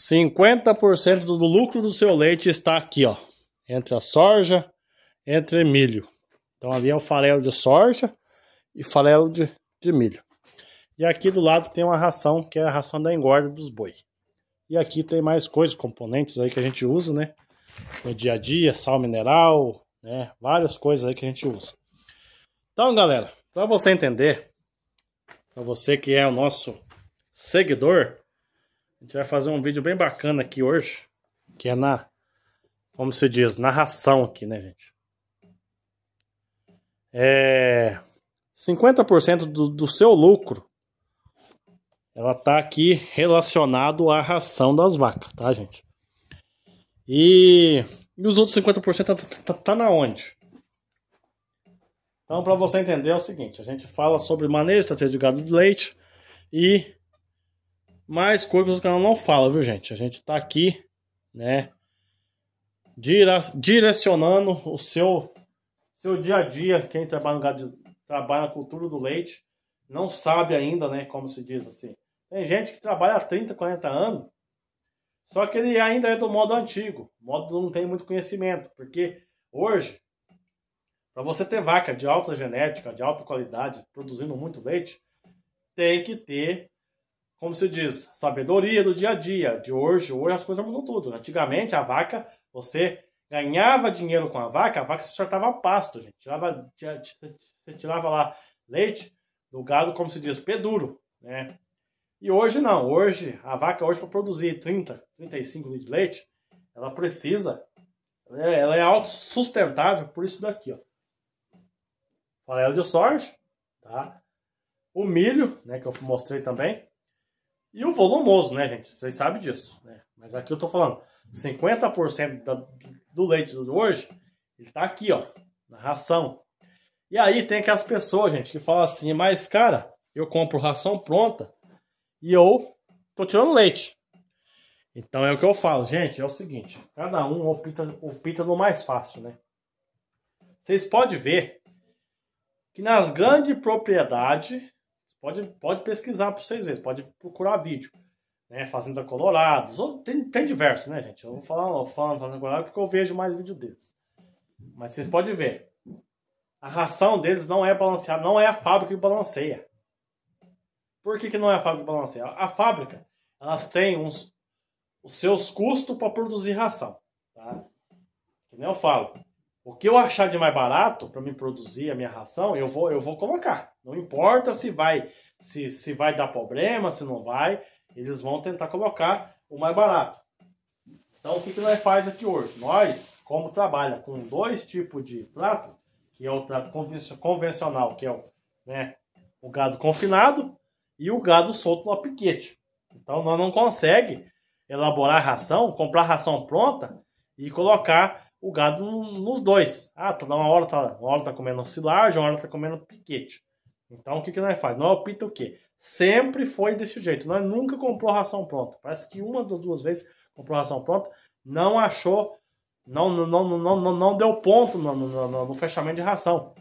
50% do lucro do seu leite está aqui, ó. Entre a soja, entre milho. Então ali é o farelo de soja e farelo de, de milho. E aqui do lado tem uma ração, que é a ração da engorda dos boi. E aqui tem mais coisas, componentes aí que a gente usa, né? No dia a dia, sal mineral, né? Várias coisas aí que a gente usa. Então, galera, para você entender, para você que é o nosso seguidor, a gente vai fazer um vídeo bem bacana aqui hoje, que é na, como se diz, narração aqui, né, gente? É 50% do, do seu lucro ela tá aqui relacionado à ração das vacas, tá, gente? E, e os outros 50% tá, tá, tá na onde? Então, para você entender, é o seguinte: a gente fala sobre manejo, estratégia de gado de leite e mais coisas que o canal não fala, viu, gente? A gente tá aqui, né? Direcionando o seu, seu dia a dia. Quem trabalha no gado de, trabalha na cultura do leite não sabe ainda, né? Como se diz assim. Tem gente que trabalha há 30, 40 anos, só que ele ainda é do modo antigo. Modo não tem muito conhecimento, porque hoje, para você ter vaca de alta genética, de alta qualidade, produzindo muito leite, tem que ter como se diz, sabedoria do dia a dia. De hoje, hoje as coisas mudam tudo. Antigamente a vaca, você ganhava dinheiro com a vaca, a vaca se sortava pasto, gente. Tirava, tirava, tirava lá leite do gado, como se diz, peduro, né? E hoje não, hoje a vaca hoje para produzir 30, 35 litros de leite, ela precisa, é, ela é autossustentável por isso daqui, ó. Farelo de soja, tá? O milho, né, que eu mostrei também, e o volumoso, né, gente? Vocês sabem disso. Né? Mas aqui eu tô falando, 50% da, do leite de hoje, ele tá aqui, ó, na ração. E aí tem aquelas pessoas, gente, que falam assim, mas cara, eu compro ração pronta e eu tô tirando leite. Então é o que eu falo, gente, é o seguinte, cada um opta, opta no mais fácil, né? Vocês podem ver que nas grandes propriedades Pode, pode pesquisar para vocês verem, pode procurar vídeo. Né, Fazenda Colorados, tem, tem diversos, né, gente? Eu vou falar, eu falo Fazenda Colorado porque eu vejo mais vídeo deles. Mas vocês podem ver. A ração deles não é balanceada, não é a fábrica que balanceia. Por que, que não é a fábrica que balanceia? A fábrica, elas têm uns, os seus custos para produzir ração. Tá? Que nem eu falo. O que eu achar de mais barato para me produzir a minha ração, eu vou, eu vou colocar. Não importa se vai, se, se vai dar problema, se não vai, eles vão tentar colocar o mais barato. Então o que, que nós faz aqui hoje? Nós, como trabalha com dois tipos de prato, que é o trato convencional, que é o, né, o gado confinado, e o gado solto no piquete. Então nós não consegue elaborar ração, comprar ração pronta e colocar o gado nos dois. Ah, toda uma hora tá, uma hora tá comendo silagem, uma hora tá comendo piquete. Então o que, que nós faz? Nós opta o quê? Sempre foi desse jeito. Nós nunca comprou ração pronta. Parece que uma das duas vezes comprou ração pronta, não achou, não não não não não, não deu ponto no, no, no, no fechamento de ração,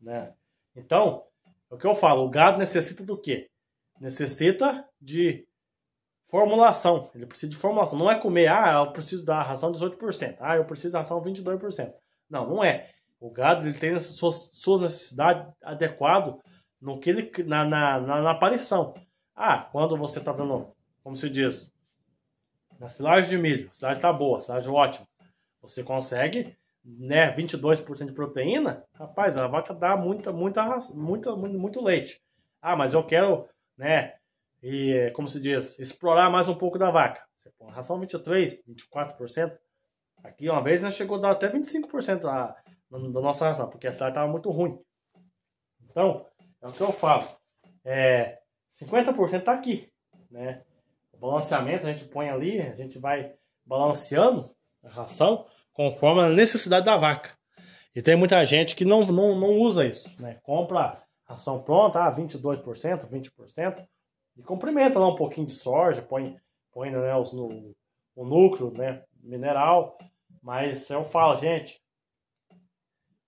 né? Então, é o que eu falo, o gado necessita do quê? Necessita de formulação. Ele precisa de formulação. Não é comer, ah, eu preciso da ração 18%, ah, eu preciso da ração 22%. Não, não é. O gado ele tem suas, suas necessidades adequadas no que ele, na, na, na, na aparição. Ah, quando você está dando, como se diz, na silagem de milho, a silagem está boa, a silagem ótima. Você consegue, né, 22% de proteína, rapaz, a vaca dá muita, muita, muita, muito, muito leite. Ah, mas eu quero, né, e, eh, como se diz, explorar mais um pouco da vaca. Você põe ração 23, 24%. Aqui uma vez né, chegou a dar até 25% da, da nossa ração, porque a cidade estava muito ruim. Então, é o que eu falo. É, 50% está aqui. Né? O balanceamento a gente põe ali, a gente vai balanceando a ração conforme a necessidade da vaca. E tem muita gente que não, não, não usa isso. Né? Compra ração pronta, ah, 22%, 20%. E cumprimenta lá um pouquinho de soja, põe, põe né, os, no, o núcleo né, mineral. Mas eu falo, gente,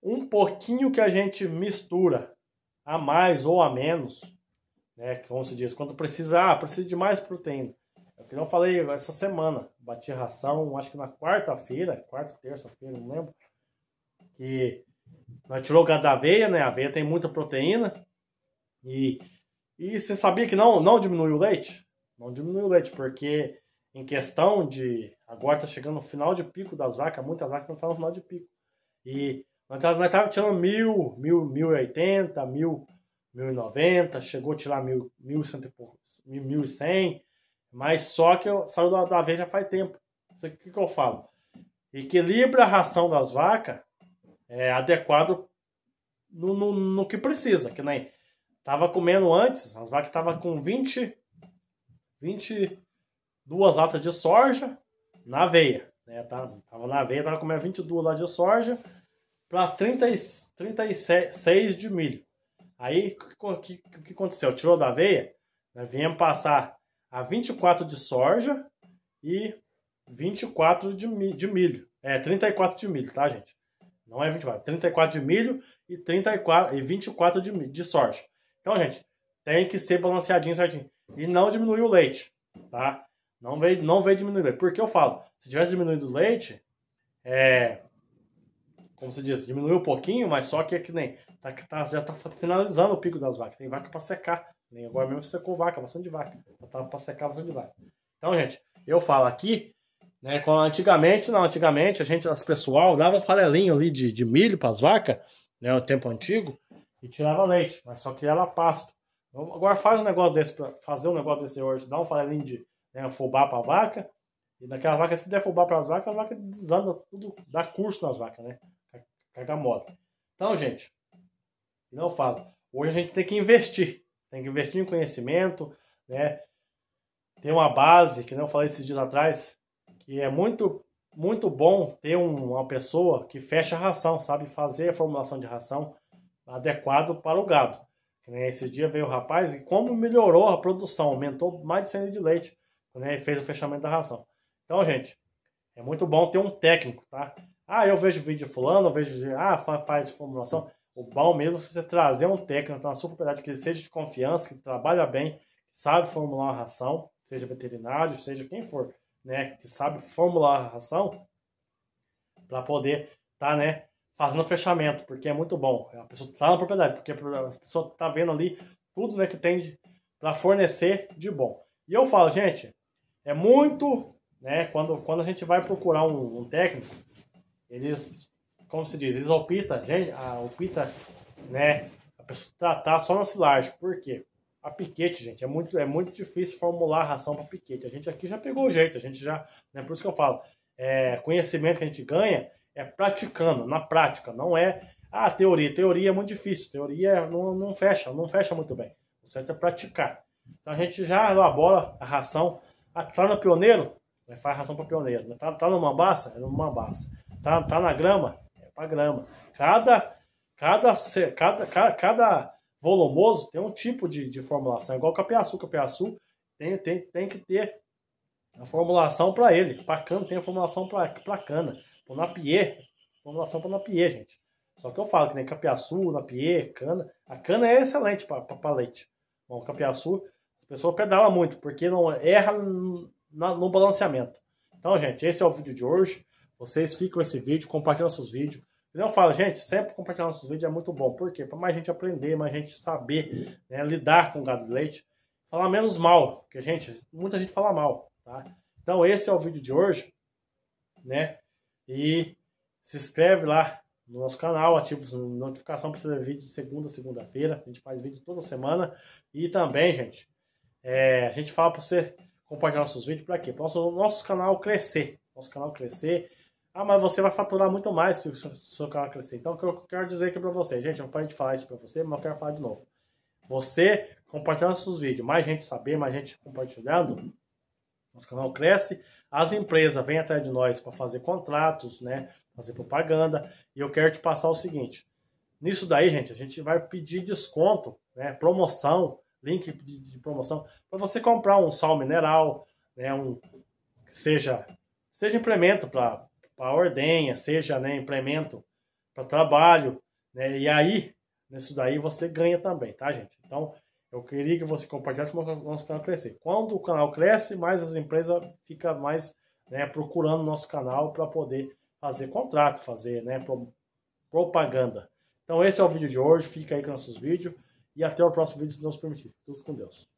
um pouquinho que a gente mistura a mais ou a menos, né, como se diz, quando precisar, ah, precisa de mais proteína. É o que eu falei essa semana, bati ração, acho que na quarta-feira, quarta, terça-feira, não lembro, que nós tirou o gado da aveia, né, a aveia tem muita proteína, e e você sabia que não, não diminuiu o leite? Não diminuiu o leite, porque em questão de. Agora está chegando no final de pico das vacas, muitas vacas não estão tá no final de pico. E nós estávamos tirando mil, mil, mil e oitenta, mil, mil e noventa, chegou a tirar mil, mil cento e mil, mil e cem, mas só que eu, saiu da, da vez já faz tempo. O que, que eu falo? Equilibra a ração das vacas é, adequado no, no, no que precisa, que nem Tava comendo antes, as vacas estavam com 20, 22 latas de soja na veia. Né? Tava, tá, tava na veia, tava comendo 22 latas de soja para 36 de milho. Aí o que, que, que, aconteceu? Tirou da veia, né? viemos passar a 24 de soja e 24 de, milho, de milho. É, 34 de milho, tá, gente? Não é 24, 34 de milho e, 34, e 24 de, de soja. Então, gente, tem que ser balanceadinho certinho. E não diminuir o leite, tá? Não veio, não veio diminuir o leite. Porque eu falo, se tivesse diminuído o leite, é, como se diz, diminuiu um pouquinho, mas só que é que nem. Tá, tá, já tá finalizando o pico das vacas. Tem vaca para secar. Nem agora mesmo secou vaca, bastante vaca. Já tava pra secar bastante vaca. Então, gente, eu falo aqui, né? antigamente, não, antigamente a gente, as pessoal dava farelinho ali de, de milho para as vacas, né? O tempo antigo e tirava leite, mas só criava pasto. Então, agora faz um negócio desse para fazer um negócio desse hoje, dá um farelinho de né, fubá para vaca, e naquela vaca, se der fubá para as vacas, a vaca desanda tudo, dá curso nas vacas, né? Caga moda. Então, gente, não falo. Hoje a gente tem que investir. Tem que investir em conhecimento, né? Tem uma base, que não falei esses dias atrás, que é muito muito bom ter uma pessoa que fecha a ração, sabe fazer a formulação de ração, adequado para o gado. Esse dia veio o rapaz e como melhorou a produção, aumentou mais de 100 de leite né? e fez o fechamento da ração. Então, gente, é muito bom ter um técnico, tá? Ah, eu vejo vídeo de fulano, eu vejo Ah, faz formulação. O bom mesmo é você trazer um técnico, então, uma propriedade que seja de confiança, que trabalha bem, que sabe formular uma ração, seja veterinário, seja quem for, né? Que sabe formular a ração para poder tá, né? fazendo fechamento, porque é muito bom. A pessoa está na propriedade, porque a pessoa está vendo ali tudo né, que tem para fornecer de bom. E eu falo, gente, é muito, né? Quando, quando a gente vai procurar um, um técnico, eles, como se diz, eles opita gente, a, né? A pessoa tratar só na silagem. Por quê? A piquete, gente, é muito, é muito difícil formular a ração para piquete. A gente aqui já pegou o jeito, a gente já, né? Por isso que eu falo, é, conhecimento que a gente ganha é praticando, na prática, não é ah, teoria. Teoria é muito difícil, teoria não, não fecha, não fecha muito bem. O certo é praticar. Então a gente já elabora a ração. Ah, tá no pioneiro? Faz ração para pioneiro. Né? Tá, tá no baça É no mambaça. Tá, tá na grama? É para grama. Cada, cada, cada, cada, cada volumoso tem um tipo de, de formulação. É igual o capiaçu. capiaçu tem, tem, tem que ter a formulação para ele. Para cana tem a formulação para cana. O Napier, formulação para Napier, gente. Só que eu falo que nem capiaçu, napier, cana. A cana é excelente para leite. Bom, o capiaçu, as pessoas pedalam muito, porque não erra no balanceamento. Então, gente, esse é o vídeo de hoje. Vocês ficam esse vídeo, compartilham nossos vídeos. Eu falo, gente, sempre compartilhar nossos vídeos é muito bom. Por quê? Para mais gente aprender, mais gente saber né, lidar com gado de leite. Falar menos mal, porque, gente, muita gente fala mal, tá? Então, esse é o vídeo de hoje, né? E se inscreve lá no nosso canal, ativa a notificação para receber vídeo de segunda a segunda-feira. A gente faz vídeo toda semana. E também, gente, é, a gente fala para você compartilhar nossos vídeos para quê? Para o nosso, nosso canal crescer. Nosso canal crescer. Ah, mas você vai faturar muito mais se o seu canal crescer. Então, o que eu quero dizer aqui para você, gente, eu não a gente falar isso para você, mas eu quero falar de novo. Você compartilhando seus vídeos, mais gente saber, mais gente compartilhando, nosso canal cresce, as empresas vêm atrás de nós para fazer contratos, né? Fazer propaganda. E eu quero te passar o seguinte: nisso daí, gente, a gente vai pedir desconto, né? Promoção, link de promoção para você comprar um sal mineral, né? Um seja seja implemento para para ordenha, seja né, implemento para trabalho, né? E aí nisso daí você ganha também, tá, gente? Então eu queria que você compartilhasse para o nosso canal crescer. Quando o canal cresce, mais as empresas ficam mais né, procurando nosso canal para poder fazer contrato, fazer né, pro, propaganda. Então esse é o vídeo de hoje. Fica aí com nossos vídeos. E até o próximo vídeo, se Deus permitir. Tudo com Deus.